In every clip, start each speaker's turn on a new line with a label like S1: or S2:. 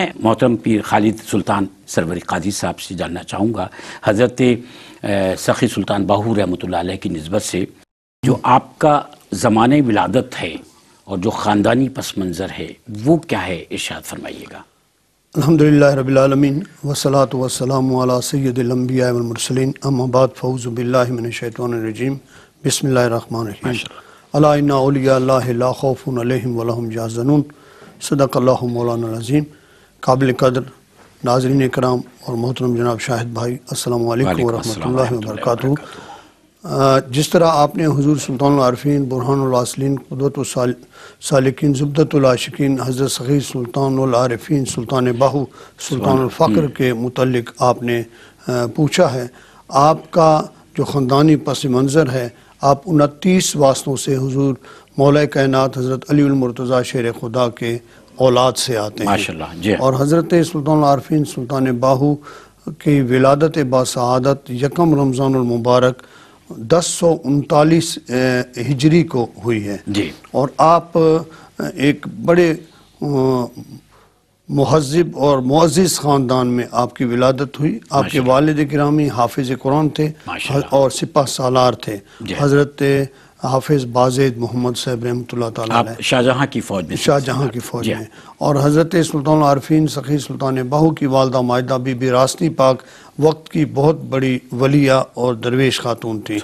S1: मैं मोहतरम पीर खालिद सुल्तान सरवर काजी साहब से जानना चाहूँगा हज़रत सखी सुल्तान बाहू रहमत की नस्बत से जो आपका ज़मान विलादत है और जो ख़ानदानी पस मंज़र है वो क्या है इर्शाद फरमाइएगा अलहमदिल्ला रबालमीन वसलात वसलाम सैदम्बियामरसलिन अम्माबाद फ़ौज़बिल्लाशैतरजीम बसमीम अलाउलिया जाजनून सदक़ल मौलानाज़ीम काबिल कदर नाजरीन कराम और मोहतरम जनाब शाहिद भाई अस्सलाम वरह वरक जिस तरह आपने हजूर सुल्तानफी आरफीन बुरहानसलिन कुदरत सालकिन ज़ुबदतलाशिकिन हज़रत सही सुल्तान सुल्तान बाहू सुल्तानफ़्र के मतलब आपने पूछा है आपका जो ख़ानदानी पस मंज़र है आप उनतीस वास्तों से हजूर मौल कायन हज़रत अलीमरतज़ा शेर खुदा के औलाद से आते हैं जी हाँ। और हज़रत सुल्तान आरफिन सुल्तान बाहू की विलादत बासदत यकम रमज़ानमबारक दस सौ उनतालीस हिजरी को हुई है जी और आप एक बड़े महजब और मोज़ ख़ानदान में आपकी विलादत हुई आपके वालद ग्रामी हाफिज़ कुरान थे और सिपा सालार थे हज़रत हाफिज बाजेद मोहम्मद साहब रहमत शाहजहाँ की फौज में शाहजहाँ की फौज में और हज़रत सुल्तान आरफीन सखी सुल्तान बहू की वालदा माहिदा बीबी रास्नी पाक वक्त की बहुत बड़ी वलिया और दरवेश खातून थी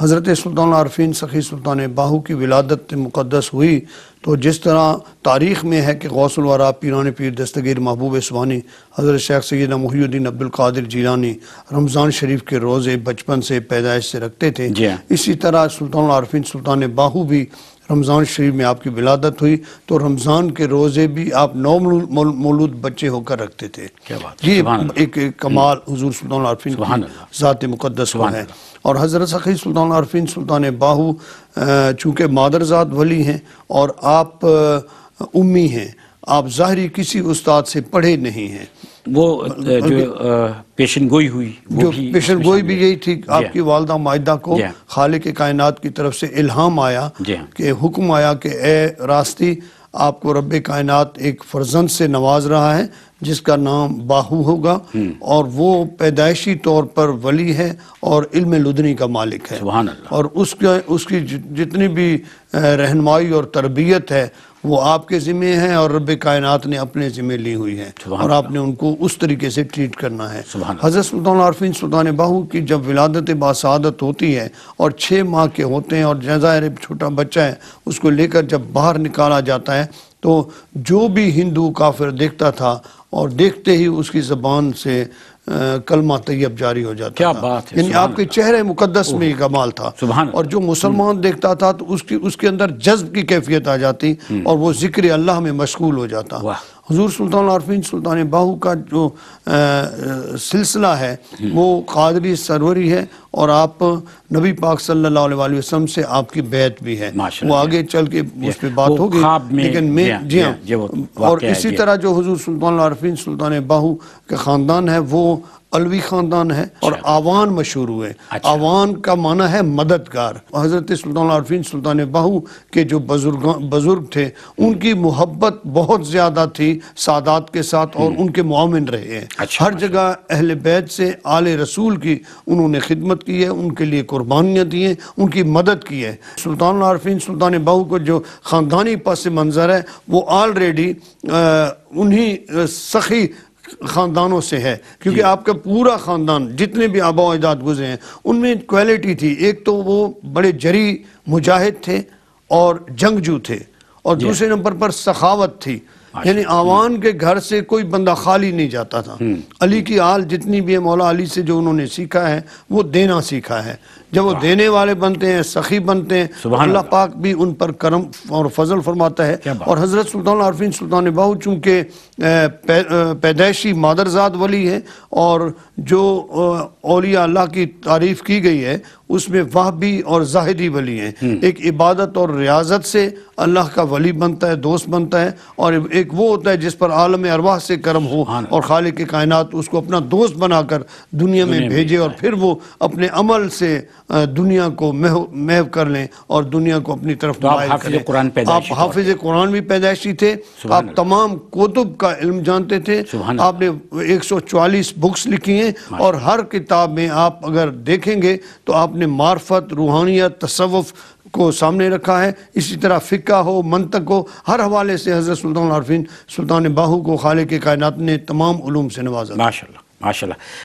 S1: हज़रत सुल्तान आरफीन सखी सुल्तान बाहू की विलादत मुकदस हुई तो जिस तरह तारीख़ में है कि गौसलवारा पीरान पीर दस्तगीर महबूब इसवानी हज़रत शेख सैद महीदीन अब्दुल्कर जीलानी रमज़ान शरीफ के रोज़े बचपन से पैदाइश से रखते थे हाँ। इसी तरह सुल्तान आरफीन सुल्तान बाहू भी रमज़ान शरीफ में आपकी विलादत हुई तो रमज़ान के रोज़े भी आप नौ मौलूद बच्चे होकर रखते थे क्या बात ये एक, एक कमाल हजूर सुल्तान आरफिन ज़ात मुक़दस है और हज़रत सखी सुल्तान आरफिन सुल्तान बाहू चूँकि मादरजात वली हैं और आप उम्मी हैं आप ज़ाहरी किसी उस्ताद से पढ़े नहीं हैं वो जो पेशन गोई हुई वो जो भी पेशन गोई भी यही थी आपकी वालदा माहिदा को खाले के कायनात की तरफ से इल्हाम आया कि हुक्म आया कि ए रास्ती आपको रब कायनात एक फर्जंद से नवाज रहा है जिसका नाम बाहू होगा हम्म। और वो पैदाइशी तौर पर वली है और इल्म लुदनी का मालिक है और उसका उसकी जितनी भी रहनमाई और तरबियत है वो आपके ज़िम्मे हैं और रब कायनात ने अपने ज़िम्मे ली हुई है और आपने उनको उस तरीके से ट्रीट करना है हज़रत सुल्तान आरफिन सुल्तान बाहू की जब विलादत बासादत होती है और छः माह के होते हैं और जजायर छोटा बच्चा है उसको लेकर जब बाहर निकाला जाता है तो जो भी हिंदू काफिर देखता था और देखते ही उसकी ज़बान से कलमा तैयब जारी हो जाता क्या था। बात है यानी आपके चेहरे मुकदस में ही कमाल था और जो मुसलमान हम्म। देखता था तो उसकी उसके अंदर जज्ब की कैफियत आ जाती हम्म। और वो जिक्र अल्लाह में मशगूल हो जाता हजूर सुल्तान आरफिन सुल्तान बाहू का जो सिलसिला है वो कादरी सरवरी है और आप नबी पाक सल्लल्लाहु अलैहि वसल्लम से आपकी बैत भी है वो आगे चल के उस पर बात होगी लेकिन मैं जी हाँ और इसी तरह जो हजूर सुल्तान आरफिन सुल्तान बाहू के ख़ानदान है वो अलवी खानदान है और अच्छा। आवान मशहूर हुए अच्छा। आवान का माना है मददगार हजरत सुल्तान आरफीन सुल्तान बाहू के जो बुजुर्ग बुजुर्ग थे उनकी मोहब्बत बहुत ज़्यादा थी सादात के साथ और हम्म। उनके मामिन रहे हैं अच्छा, हर जगह अहल बैत से आले रसूल की उन्होंने खिदमत की है उनके लिए कुर्बानियाँ दी हैं उनकी मदद की है सुल्तान आरफीन सुल्तान बाहू को जो ख़ानदानी पास मंज़र है वो ऑलरेडी उन्हीं सखी ख़ानदानों से है क्योंकि आपका पूरा ख़ानदान जितने भी आबा अजदाद गुजरे हैं उनमें क्वालिटी थी एक तो वो बड़े जरी मुजाहिद थे और जंगजू थे और दूसरे नंबर पर सखावत थी यानी आवान के घर से कोई बंदा खाली नहीं जाता था हम्म। अली की आल जितनी भी है मौला अली से जो उन्होंने सीखा है वो देना सीखा है जब वो देने वाले बनते हैं सखी बनते हैं अल्लाह पाक भी उन पर करम और फजल फरमाता है और हज़रत सुल्तान आरफिन सुल्तान बाहू चूँकि पैदाइशी मादरजात वली है और जो अलिया अल्लाह की तारीफ़ की गई है उसमें वाहबी और ज़ाहरी वली हैं हम्म। एक इबादत और रियाजत से अल्लाह का वली बनता है दोस्त बनता है और एक वो होता है जिस पर आलम अरवाह से कर्म हो और खाल के कायनात उसको अपना दोस्त बनाकर दुनिया में भेजे और फिर वो अपने अमल से दुनिया को महव कर लें और दुनिया को अपनी तरफ तो आप हाफिज कुरान भी पैदाइशी थे आप तमाम कोतुब का इल्म जानते थे आपने एक सौ चवालीस बुक्स लिखी हैं और हर किताब में आप अगर देखेंगे तो आप आपने मार्फत रूहानियत तसवफ़ को सामने रखा है इसी तरह फ़िका हो मंतक हो हर हवाले से हज़रत सुल्तान आरफिन सुल्तान बाहू को खाले के कायनात ने तमाम से नवाजा माशा माशा